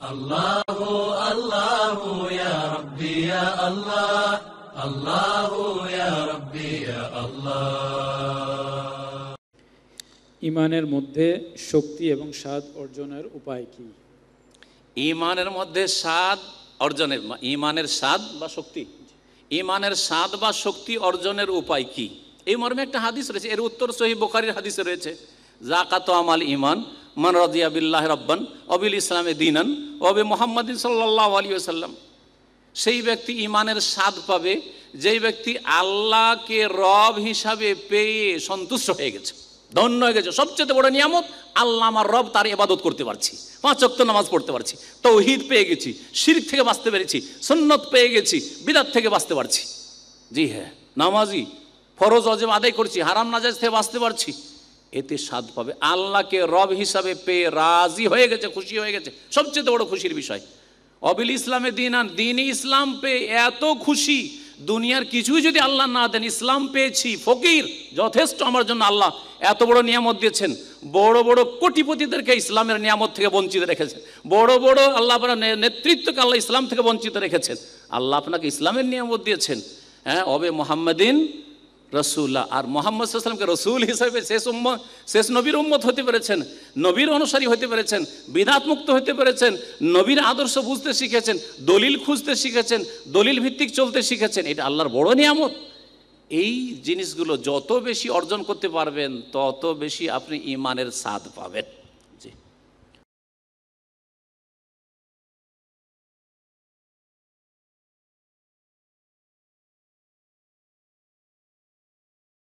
ইমানের মধ্যে শক্তি এবং স্বাদ অর্জনের উপায় কি ইমানের মধ্যে স্বাদ অর্জনের ইমানের স্বাদ বা শক্তি ইমানের স্বাদ বা শক্তি অর্জনের উপায় কি এই মর্মে একটা হাদিস রয়েছে এর উত্তর সহি বোখারির হাদিসে রয়েছে জাকাত আমাল ইমান মান রাজিয়া বিল্লাহ রব্বান অবিল ইসলামে দিনান অবি মোহাম্মদ সাল্লাহ আলী আসাল্লাম সেই ব্যক্তি ইমানের স্বাদ পাবে যেই ব্যক্তি আল্লাহকে রব হিসাবে পেয়ে সন্তুষ্ট হয়ে গেছে ধন্য হয়ে গেছে সবচেয়ে বড় নিয়ামত আল্লাহ আমার রব তার এবাদত করতে পারছি পাঁচ অক্ত নামাজ পড়তে পারছি তৌহিদ পেয়ে গেছি শির থেকে বাঁচতে পেরেছি সন্নত পেয়ে গেছি বিদাত থেকে বাঁচতে পারছি জি হ্যাঁ নামাজি ফরজ অজেব আদায় করছি হারাম নাজাজ থেকে বাঁচতে পারছি এতে স্বাদ পাবে আল্লাহকে রব হিসাবে পেয়ে রাজি হয়ে গেছে খুশি হয়ে গেছে সবচেয়ে বড় খুশির বিষয় অবিল ইসলামে দিন আন দিন ইসলাম পেয়ে এত খুশি দুনিয়ার কিছুই যদি আল্লাহ না দেন ইসলাম পেয়েছি ফকির যথেষ্ট আমার জন্য আল্লাহ এত বড় নিয়ামত দিয়েছেন বড় বড় কোটিপতিদেরকে ইসলামের নিয়ামত থেকে বঞ্চিত রেখেছেন বড় বড় আল্লাহ আপনার নেতৃত্বকে আল্লাহ ইসলাম থেকে বঞ্চিত রেখেছেন আল্লাহ আপনাকে ইসলামের নিয়ামত দিয়েছেন হ্যাঁ অবে মোহাম্মদিন রসুল্লাহ আর মোহাম্মদ সাল্লামকে রসুল হিসাবে শেষ উম্ম শেষ নবীর উম্মত হতে পেরেছেন নবীর অনুসারী হতে পেরেছেন বিধাত মুক্ত হতে পেরেছেন নবীর আদর্শ বুঝতে শিখেছেন দলিল খুঁজতে শিখেছেন দলিল ভিত্তিক চলতে শিখেছেন এটা আল্লাহর বড় নিয়ামত এই জিনিসগুলো যত বেশি অর্জন করতে পারবেন তত বেশি আপনি ইমানের স্বাদ পাবেন